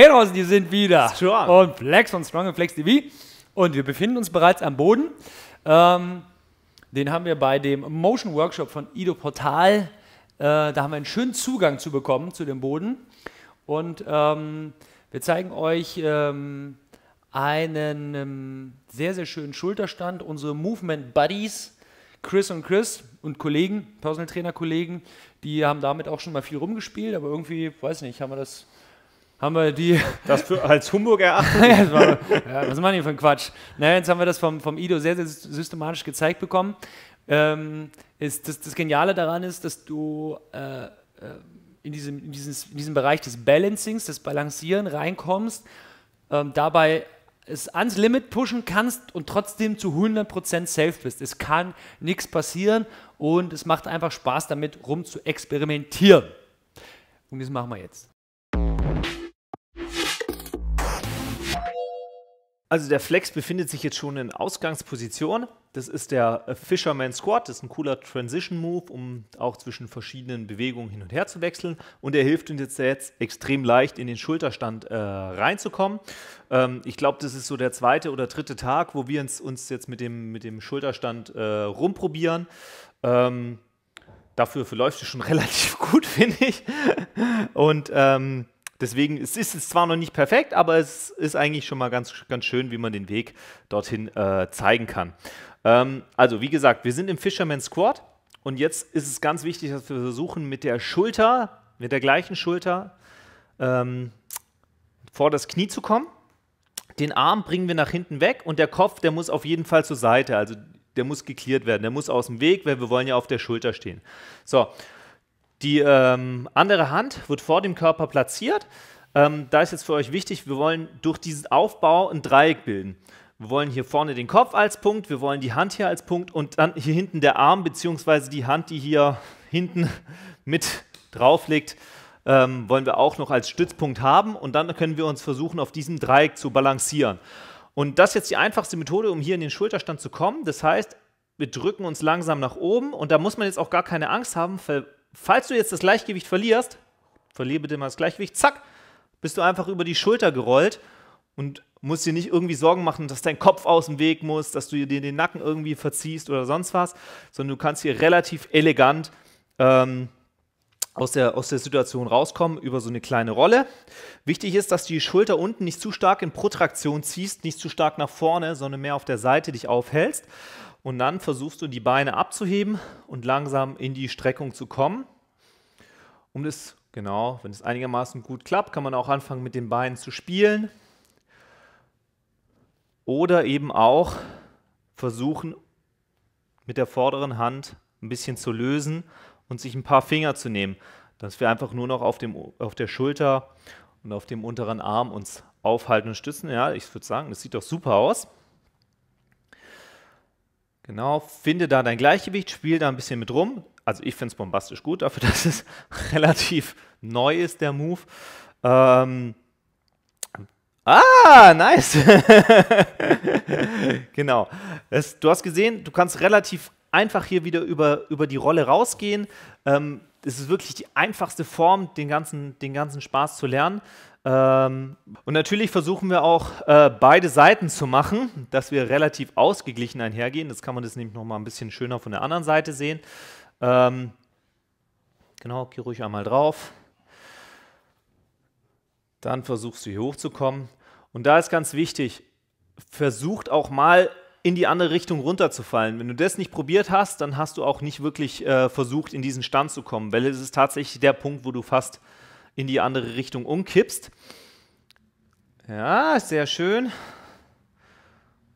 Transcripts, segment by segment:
Hey Heroes, die sind wieder. Strong. Und Flex von Strong and Flex TV. Und wir befinden uns bereits am Boden. Ähm, den haben wir bei dem Motion Workshop von Ido Portal. Äh, da haben wir einen schönen Zugang zu bekommen zu dem Boden. Und ähm, wir zeigen euch ähm, einen ähm, sehr, sehr schönen Schulterstand. Unsere Movement Buddies, Chris und Chris und Kollegen, Personal Trainer Kollegen, die haben damit auch schon mal viel rumgespielt, aber irgendwie, weiß nicht, haben wir das haben wir die. Das für, als Humbug erachtet. ja, war, ja, was machen die für ein Quatsch? Naja, jetzt haben wir das vom, vom Ido sehr, sehr systematisch gezeigt bekommen. Ähm, ist, das, das Geniale daran ist, dass du äh, äh in, diesem, in, dieses, in diesem Bereich des Balancings, des Balancieren reinkommst, ähm, dabei es ans Limit pushen kannst und trotzdem zu 100% safe bist. Es kann nichts passieren und es macht einfach Spaß damit rum zu experimentieren. Und das machen wir jetzt. Also der Flex befindet sich jetzt schon in Ausgangsposition. Das ist der äh, Fisherman Squat. Das ist ein cooler Transition Move, um auch zwischen verschiedenen Bewegungen hin und her zu wechseln. Und er hilft uns jetzt, jetzt extrem leicht in den Schulterstand äh, reinzukommen. Ähm, ich glaube, das ist so der zweite oder dritte Tag, wo wir uns, uns jetzt mit dem, mit dem Schulterstand äh, rumprobieren. Ähm, dafür verläuft es schon relativ gut, finde ich. Und ähm, Deswegen es ist es zwar noch nicht perfekt, aber es ist eigentlich schon mal ganz, ganz schön, wie man den Weg dorthin äh, zeigen kann. Ähm, also, wie gesagt, wir sind im Fisherman Squad und jetzt ist es ganz wichtig, dass wir versuchen, mit der Schulter, mit der gleichen Schulter ähm, vor das Knie zu kommen. Den Arm bringen wir nach hinten weg und der Kopf, der muss auf jeden Fall zur Seite. Also der muss geklärt werden, der muss aus dem Weg, weil wir wollen ja auf der Schulter stehen. So, die ähm, andere Hand wird vor dem Körper platziert. Ähm, da ist jetzt für euch wichtig, wir wollen durch diesen Aufbau ein Dreieck bilden. Wir wollen hier vorne den Kopf als Punkt, wir wollen die Hand hier als Punkt und dann hier hinten der Arm beziehungsweise die Hand, die hier hinten mit drauf liegt, ähm, wollen wir auch noch als Stützpunkt haben und dann können wir uns versuchen, auf diesem Dreieck zu balancieren. Und das ist jetzt die einfachste Methode, um hier in den Schulterstand zu kommen. Das heißt, wir drücken uns langsam nach oben und da muss man jetzt auch gar keine Angst haben, falls du jetzt das Gleichgewicht verlierst, verliere bitte mal das Gleichgewicht, zack, bist du einfach über die Schulter gerollt und musst dir nicht irgendwie Sorgen machen, dass dein Kopf aus dem Weg muss, dass du dir den Nacken irgendwie verziehst oder sonst was, sondern du kannst hier relativ elegant ähm, aus, der, aus der Situation rauskommen über so eine kleine Rolle. Wichtig ist, dass du die Schulter unten nicht zu stark in Protraktion ziehst, nicht zu stark nach vorne, sondern mehr auf der Seite dich aufhältst. Und dann versuchst du die Beine abzuheben und langsam in die Streckung zu kommen. Um das, genau, wenn es einigermaßen gut klappt, kann man auch anfangen mit den Beinen zu spielen. Oder eben auch versuchen, mit der vorderen Hand ein bisschen zu lösen und sich ein paar Finger zu nehmen, dass wir einfach nur noch auf, dem, auf der Schulter und auf dem unteren Arm uns aufhalten und stützen. Ja, ich würde sagen, das sieht doch super aus. Genau, finde da dein Gleichgewicht, spiel da ein bisschen mit rum. Also ich finde es bombastisch gut, dafür, dass es relativ neu ist, der Move. Ähm, Ah, nice. genau. Es, du hast gesehen, du kannst relativ einfach hier wieder über, über die Rolle rausgehen. Ähm, es ist wirklich die einfachste Form, den ganzen, den ganzen Spaß zu lernen. Ähm, und natürlich versuchen wir auch äh, beide Seiten zu machen, dass wir relativ ausgeglichen einhergehen. Das kann man das nämlich mal ein bisschen schöner von der anderen Seite sehen. Ähm, genau, geh ruhig einmal drauf. Dann versuchst du hier hochzukommen. Und da ist ganz wichtig, versucht auch mal in die andere Richtung runterzufallen. Wenn du das nicht probiert hast, dann hast du auch nicht wirklich äh, versucht, in diesen Stand zu kommen, weil es ist tatsächlich der Punkt, wo du fast in die andere Richtung umkippst. Ja, sehr schön.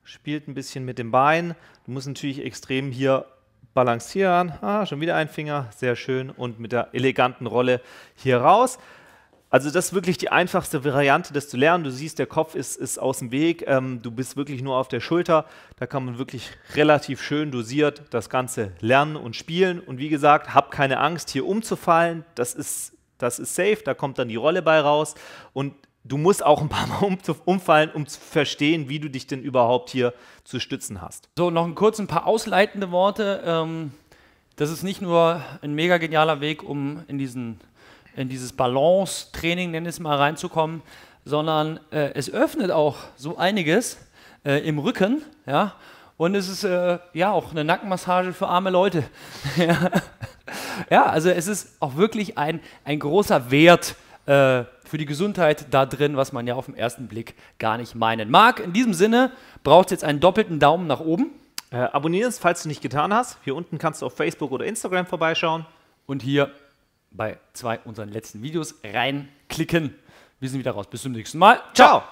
Spielt ein bisschen mit dem Bein. Du musst natürlich extrem hier balancieren. Ah, schon wieder ein Finger, sehr schön. Und mit der eleganten Rolle hier raus. Also das ist wirklich die einfachste Variante, das zu lernen. Du siehst, der Kopf ist, ist aus dem Weg, ähm, du bist wirklich nur auf der Schulter. Da kann man wirklich relativ schön dosiert das Ganze lernen und spielen. Und wie gesagt, hab keine Angst, hier umzufallen. Das ist das ist safe, da kommt dann die Rolle bei raus und du musst auch ein paar Mal um, umfallen, um zu verstehen, wie du dich denn überhaupt hier zu stützen hast. So, noch ein kurz ein paar ausleitende Worte. Ähm, das ist nicht nur ein mega genialer Weg, um in, diesen, in dieses Balance-Training, nenn es mal, reinzukommen, sondern äh, es öffnet auch so einiges äh, im Rücken, ja. Und es ist äh, ja auch eine Nackenmassage für arme Leute. Ja, also es ist auch wirklich ein, ein großer Wert äh, für die Gesundheit da drin, was man ja auf den ersten Blick gar nicht meinen mag. In diesem Sinne braucht es jetzt einen doppelten Daumen nach oben. Äh, abonnieren falls du nicht getan hast. Hier unten kannst du auf Facebook oder Instagram vorbeischauen. Und hier bei zwei unseren letzten Videos reinklicken. Wir sind wieder raus. Bis zum nächsten Mal. Ciao. Ciao.